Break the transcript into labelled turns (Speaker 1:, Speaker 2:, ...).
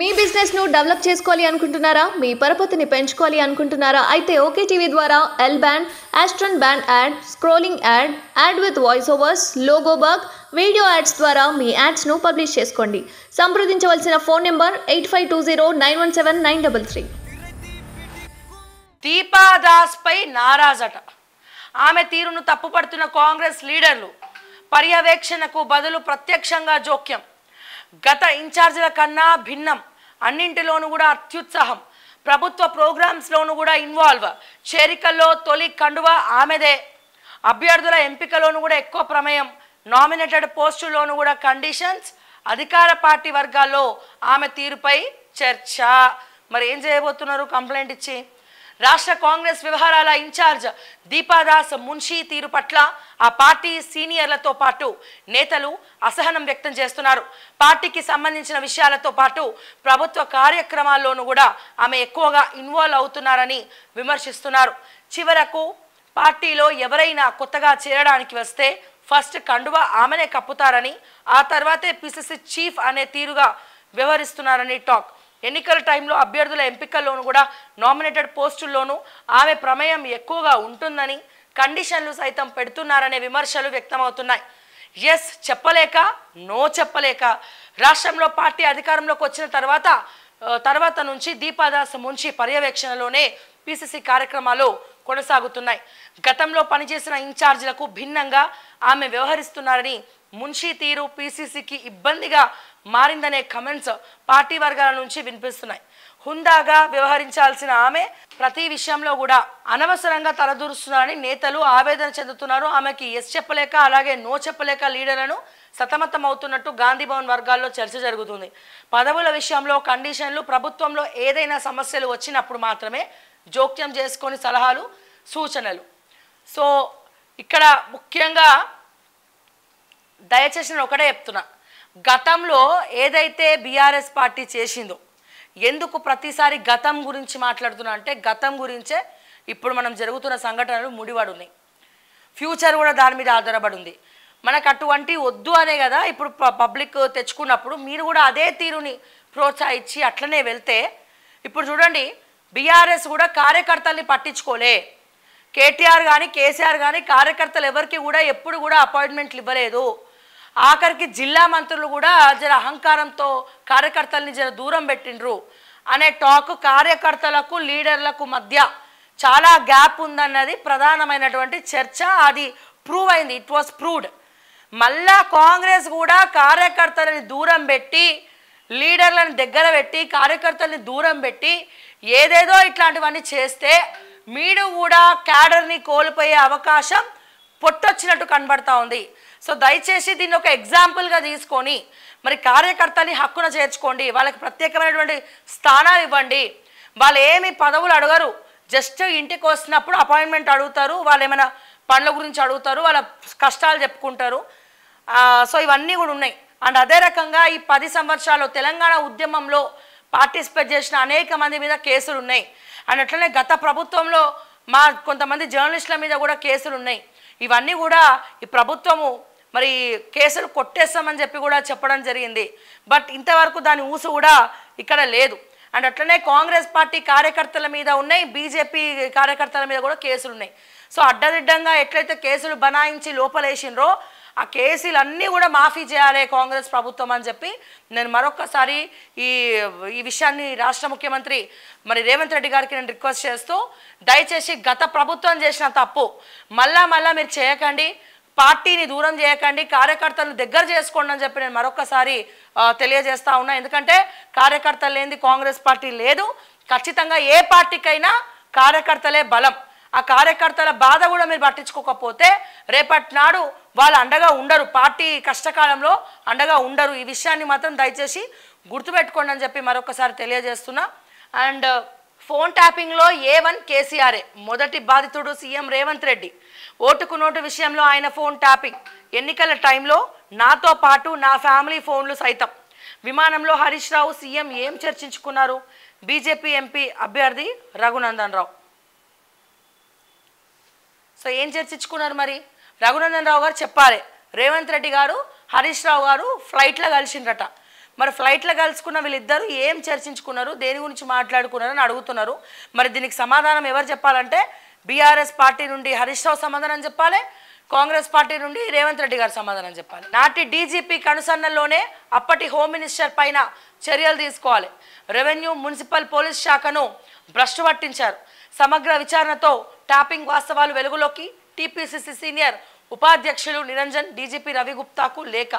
Speaker 1: మీ బిజినెస్ను డెవలప్ చేసుకోవాలి అనుకుంటున్నారా మీ పరపతిని పెంచుకోవాలి అనుకుంటున్నారా అయితే ఓకే టీవీ ద్వారా ఎల్ బ్యాండ్ యాస్ట్రన్ band ad scrolling ad ad with voice overs logo video ads ద్వారా మీ యాడ్స్ను పబ్లిష్ చేసుకోండి సంప్రదించవలసిన phone number eight five two zero nine one seven nine double three దీపాదాస్పై నారాజట ఆమె తీరును తప్పుపడుతున్న కాంగ్రెస్ లీడర్లు పర్యవేక్షణకు బదులు ప్రత్యక్షంగా జోక్యం గత ఇన్ఛార్జీల కన్నా భిన్నం అన్నింటిలోనూ కూడా అత్యుత్సాహం ప్రభుత్వ ప్రోగ్రామ్స్లోనూ కూడా ఇన్వాల్వ్ చేరికల్లో తొలి కండువ ఆమెదే అభ్యర్థుల ఎంపికలోనూ కూడా ఎక్కువ ప్రమేయం నామినేటెడ్ పోస్టుల్లోనూ కూడా కండిషన్స్ అధికార పార్టీ వర్గాల్లో ఆమె తీరుపై చర్చ మరి ఏం చేయబోతున్నారు కంప్లైంట్ ఇచ్చి రాష్ట్ర కాంగ్రెస్ వ్యవహారాల ఇన్ఛార్జ్ దీపాదాస్ మున్షీ తీరు పట్ల ఆ పార్టీ సీనియర్లతో పాటు నేతలు అసహనం వ్యక్తం చేస్తున్నారు పార్టీకి సంబంధించిన విషయాలతో పాటు ప్రభుత్వ కార్యక్రమాల్లోనూ కూడా ఆమె ఎక్కువగా ఇన్వాల్వ్ అవుతున్నారని విమర్శిస్తున్నారు చివరకు పార్టీలో ఎవరైనా కొత్తగా చేరడానికి వస్తే ఫస్ట్ కండువా ఆమెనే కప్పుతారని ఆ తర్వాతే పిసిసి చీఫ్ అనే తీరుగా వ్యవహరిస్తున్నారని టాక్ ఎన్నికల టైంలో అభ్యర్థుల ఎంపికల్లోనూ కూడా నామినేటెడ్ పోస్టుల్లోనూ ఆమె ప్రమేయం ఎక్కువగా ఉంటుందని కండిషన్లు సైతం పెడుతున్నారనే విమర్శలు వ్యక్తమవుతున్నాయి ఎస్ చెప్పలేక నో చెప్పలేక రాష్ట్రంలో పార్టీ అధికారంలోకి వచ్చిన తర్వాత తర్వాత నుంచి దీపాదాస్ ముంచి పర్యవేక్షణలోనే పిసిసి కార్యక్రమాలు కొనసాగుతున్నాయి గతంలో పనిచేసిన ఇన్ఛార్జీలకు భిన్నంగా ఆమె వ్యవహరిస్తున్నారని మున్షీ తీరు పీసీసీకి ఇబ్బందిగా మారిందనే కమెంట్స్ పార్టీ వర్గాల నుంచి వినిపిస్తున్నాయి హుందాగా వ్యవహరించాల్సిన ఆమె ప్రతి విషయంలో కూడా అనవసరంగా తలదూరుస్తున్నారని నేతలు ఆవేదన చెందుతున్నారు ఆమెకి ఎస్ చెప్పలేక అలాగే నో చెప్పలేక లీడర్లను సతమతం అవుతున్నట్టు గాంధీ భవన్ వర్గాల్లో చర్చ జరుగుతుంది పదవుల విషయంలో కండిషన్లు ప్రభుత్వంలో ఏదైనా సమస్యలు వచ్చినప్పుడు మాత్రమే జోక్యం చేసుకొని సలహాలు సూచనలు సో ఇక్కడ ముఖ్యంగా దయచేసి నేను ఒకటే చెప్తున్నా గతంలో ఏదైతే బీఆర్ఎస్ పార్టీ చేసిందో ఎందుకు ప్రతిసారి గతం గురించి మాట్లాడుతున్నా అంటే గతం గురించే ఇప్పుడు మనం జరుగుతున్న సంఘటనలు ముడిపడి ఉన్నాయి ఫ్యూచర్ కూడా దాని మీద ఆధారపడి ఉంది మనకు అటువంటి వద్దు అనే కదా ఇప్పుడు పబ్లిక్ తెచ్చుకున్నప్పుడు మీరు కూడా అదే తీరుని ప్రోత్సహించి అట్లనే వెళ్తే ఇప్పుడు చూడండి బీఆర్ఎస్ కూడా కార్యకర్తల్ని పట్టించుకోలే కేటీఆర్ కానీ కేసీఆర్ కానీ కార్యకర్తలు ఎవరికి కూడా ఎప్పుడు కూడా అపాయింట్మెంట్లు ఇవ్వలేదు ఆఖరికి జిల్లా మంత్రులు కూడా జర అహంకారంతో కార్యకర్తల్ని జర దూరం పెట్టిండ్రు అనే టాక్ కార్యకర్తలకు లీడర్లకు మధ్య చాలా గ్యాప్ ఉందన్నది ప్రధానమైనటువంటి చర్చ అది ప్రూవ్ అయింది ఇట్ వాస్ ప్రూవ్డ్ మళ్ళా కాంగ్రెస్ కూడా కార్యకర్తలని దూరం పెట్టి లీడర్లను దగ్గర పెట్టి కార్యకర్తల్ని దూరం పెట్టి ఏదేదో ఇట్లాంటివన్నీ చేస్తే మీరు కూడా క్యాడర్ని కోల్పోయే అవకాశం పొట్టొచ్చినట్టు కనబడతా ఉంది సో దయచేసి దీన్ని ఒక ఎగ్జాంపుల్గా తీసుకొని మరి కార్యకర్తని హక్కున చేర్చుకోండి వాళ్ళకి ప్రత్యేకమైనటువంటి స్థానాలు ఇవ్వండి వాళ్ళు ఏమి పదవులు అడగరు జస్ట్ ఇంటికి వస్తున్నప్పుడు అపాయింట్మెంట్ అడుగుతారు వాళ్ళు ఏమైనా పనుల గురించి అడుగుతారు వాళ్ళ కష్టాలు చెప్పుకుంటారు సో ఇవన్నీ కూడా ఉన్నాయి అండ్ అదే రకంగా ఈ పది సంవత్సరాలు తెలంగాణ ఉద్యమంలో పార్టిసిపేట్ చేసిన అనేక మంది మీద కేసులు ఉన్నాయి అండ్ అట్లనే గత ప్రభుత్వంలో మా కొంతమంది జర్నలిస్టుల మీద కూడా కేసులు ఉన్నాయి ఇవన్నీ కూడా ఈ ప్రభుత్వము మరి కేసులు కొట్టేస్తామని చెప్పి కూడా చెప్పడం జరిగింది బట్ ఇంతవరకు దాని ఊసు కూడా ఇక్కడ లేదు అండ్ అట్లనే కాంగ్రెస్ పార్టీ కార్యకర్తల మీద ఉన్నాయి బీజేపీ కార్యకర్తల మీద కూడా కేసులు ఉన్నాయి సో అడ్డదిడ్డంగా ఎట్లయితే కేసులు బనాయించి లోపలేసినరో ఆ కేసులు అన్నీ కూడా మాఫీ చేయాలి కాంగ్రెస్ ప్రభుత్వం అని చెప్పి నేను మరొకసారి ఈ ఈ విషయాన్ని రాష్ట్ర ముఖ్యమంత్రి మరి రేవంత్ రెడ్డి గారికి నేను రిక్వెస్ట్ చేస్తూ దయచేసి గత ప్రభుత్వం చేసిన తప్పు మళ్ళా మళ్ళా మీరు చేయకండి పార్టీని దూరం చేయకండి కార్యకర్తలను దగ్గర చేసుకోండి అని చెప్పి నేను మరొకసారి తెలియజేస్తా ఉన్నా ఎందుకంటే కార్యకర్తలు లేనిది కాంగ్రెస్ పార్టీ లేదు ఖచ్చితంగా ఏ పార్టీకైనా కార్యకర్తలే బలం ఆ కార్యకర్తల బాధ కూడా మీరు పట్టించుకోకపోతే రేపటి నాడు వాళ్ళు అండగా ఉండరు పార్టీ కష్టకాలంలో అండగా ఉండరు ఈ విషయాన్ని మాత్రం దయచేసి గుర్తుపెట్టుకోండి అని చెప్పి మరొకసారి తెలియజేస్తున్నా అండ్ ఫోన్ ట్యాపింగ్లో ఏ వన్ కేసీఆరే మొదటి బాధితుడు సీఎం రేవంత్ రెడ్డి ఓటుకు నోటు విషయంలో ఆయన ఫోన్ ట్యాపింగ్ ఎన్నికల టైంలో నాతో పాటు నా ఫ్యామిలీ ఫోన్లు సైతం విమానంలో హరీష్ రావు సీఎం ఏం చర్చించుకున్నారు బీజేపీ ఎంపీ అభ్యర్థి రఘునందన్ రావు సో ఏం చర్చించుకున్నారు మరి రఘునందన్ రావు గారు చెప్పాలి రేవంత్ రెడ్డి గారు హరీష్ రావు గారు ఫ్లైట్లో కలిసిండ్రట మరి ఫ్లైట్లో కలుసుకున్న వీళ్ళిద్దరూ ఏం చర్చించుకున్నారు దేని గురించి మాట్లాడుకున్నారు అని అడుగుతున్నారు మరి దీనికి సమాధానం ఎవరు చెప్పాలంటే బీఆర్ఎస్ పార్టీ నుండి హరీష్ రావు సమాధానం చెప్పాలి కాంగ్రెస్ పార్టీ నుండి రేవంత్ రెడ్డి గారు సమాధానం చెప్పాలి నాటి డీజీపీ కనుసన్నల్లోనే అప్పటి హోమ్ మినిస్టర్ పైన చర్యలు తీసుకోవాలి రెవెన్యూ మున్సిపల్ పోలీస్ శాఖను భ్రష్టు పట్టించారు సమగ్ర విచారణతో ట్యాపింగ్ వాస్తవాలు వెలుగులోకి టీపీసీసీ సీనియర్ ఉపాధ్యక్షులు నిరంజన్ డీజీపీ రవిగుప్తాకు లేఖ